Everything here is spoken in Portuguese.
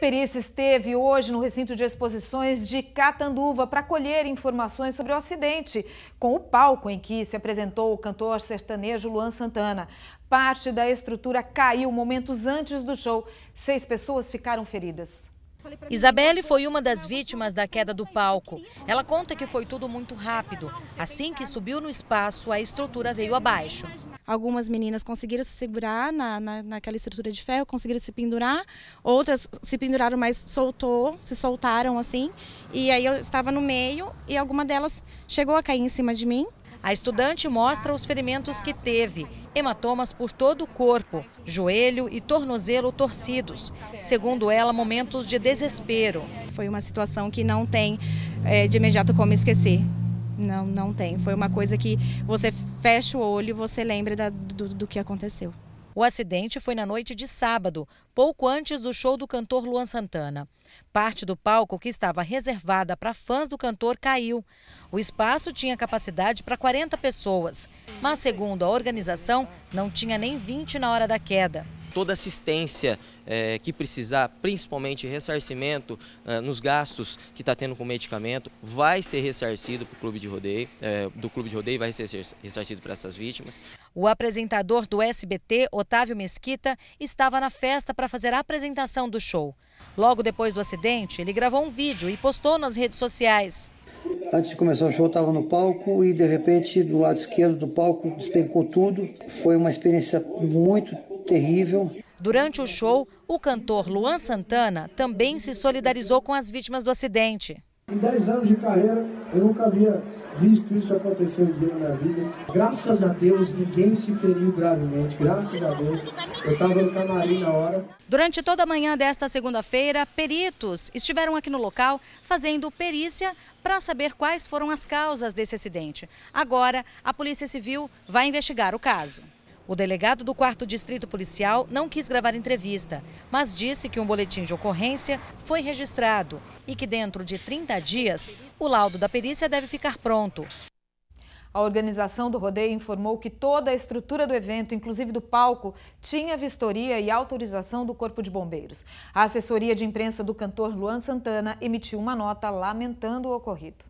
perícia esteve hoje no recinto de exposições de Catanduva para colher informações sobre o acidente, com o palco em que se apresentou o cantor sertanejo Luan Santana. Parte da estrutura caiu momentos antes do show. Seis pessoas ficaram feridas. Isabelle foi uma das vítimas da queda do palco. Ela conta que foi tudo muito rápido. Assim que subiu no espaço, a estrutura veio abaixo. Algumas meninas conseguiram se segurar na, na, naquela estrutura de ferro, conseguiram se pendurar. Outras se penduraram, mas soltou, se soltaram assim. E aí eu estava no meio e alguma delas chegou a cair em cima de mim. A estudante mostra os ferimentos que teve, hematomas por todo o corpo, joelho e tornozelo torcidos. Segundo ela, momentos de desespero. Foi uma situação que não tem é, de imediato como esquecer. Não, não tem. Foi uma coisa que você fecha o olho e você lembra da, do, do que aconteceu. O acidente foi na noite de sábado, pouco antes do show do cantor Luan Santana. Parte do palco que estava reservada para fãs do cantor caiu. O espaço tinha capacidade para 40 pessoas, mas, segundo a organização, não tinha nem 20 na hora da queda toda assistência é, que precisar, principalmente ressarcimento é, nos gastos que está tendo com medicamento, vai ser ressarcido pro clube de rodeio, é, do clube de rodeio, vai ser ressarcido para essas vítimas. O apresentador do SBT, Otávio Mesquita, estava na festa para fazer a apresentação do show. Logo depois do acidente, ele gravou um vídeo e postou nas redes sociais. Antes de começar o show, estava no palco e de repente do lado esquerdo do palco despencou tudo. Foi uma experiência muito terrível. Durante o show, o cantor Luan Santana também se solidarizou com as vítimas do acidente. Em 10 anos de carreira, eu nunca havia visto isso acontecer um dia na minha vida. Graças a Deus, ninguém se feriu gravemente. Graças a Deus, eu estava no camarim na hora. Durante toda a manhã desta segunda-feira, peritos estiveram aqui no local fazendo perícia para saber quais foram as causas desse acidente. Agora, a Polícia Civil vai investigar o caso. O delegado do 4 Distrito Policial não quis gravar entrevista, mas disse que um boletim de ocorrência foi registrado e que dentro de 30 dias o laudo da perícia deve ficar pronto. A organização do rodeio informou que toda a estrutura do evento, inclusive do palco, tinha vistoria e autorização do Corpo de Bombeiros. A assessoria de imprensa do cantor Luan Santana emitiu uma nota lamentando o ocorrido.